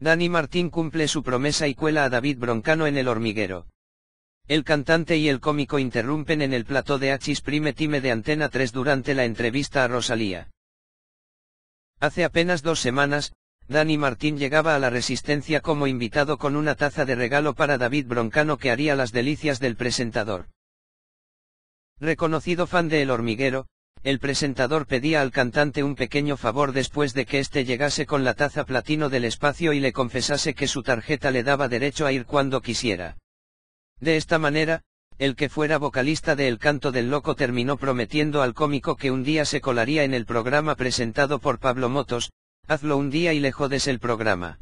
Dani Martín cumple su promesa y cuela a David Broncano en el hormiguero. El cantante y el cómico interrumpen en el plató de Achis Prime Time de Antena 3 durante la entrevista a Rosalía. Hace apenas dos semanas, Dani Martín llegaba a la Resistencia como invitado con una taza de regalo para David Broncano que haría las delicias del presentador. Reconocido fan de El Hormiguero, el presentador pedía al cantante un pequeño favor después de que éste llegase con la taza platino del espacio y le confesase que su tarjeta le daba derecho a ir cuando quisiera. De esta manera, el que fuera vocalista de El Canto del Loco terminó prometiendo al cómico que un día se colaría en el programa presentado por Pablo Motos, hazlo un día y le jodes el programa.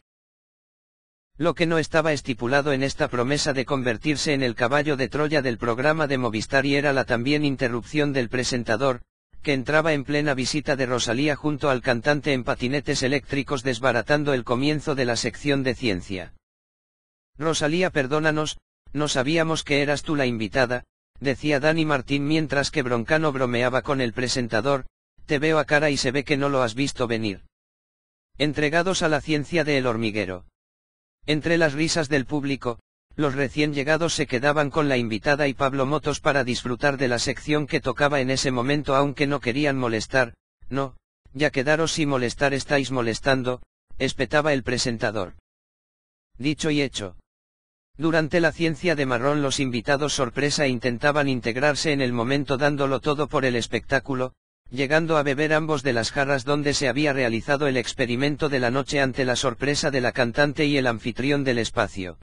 Lo que no estaba estipulado en esta promesa de convertirse en el caballo de Troya del programa de Movistar era la también interrupción del presentador, que entraba en plena visita de Rosalía junto al cantante en patinetes eléctricos desbaratando el comienzo de la sección de ciencia. Rosalía, perdónanos, no sabíamos que eras tú la invitada, decía Dani Martín mientras que Broncano bromeaba con el presentador, te veo a cara y se ve que no lo has visto venir. Entregados a la ciencia de El hormiguero. Entre las risas del público, los recién llegados se quedaban con la invitada y Pablo Motos para disfrutar de la sección que tocaba en ese momento aunque no querían molestar, no, ya quedaros y molestar estáis molestando, espetaba el presentador. Dicho y hecho. Durante la ciencia de marrón los invitados sorpresa intentaban integrarse en el momento dándolo todo por el espectáculo, llegando a beber ambos de las jarras donde se había realizado el experimento de la noche ante la sorpresa de la cantante y el anfitrión del espacio.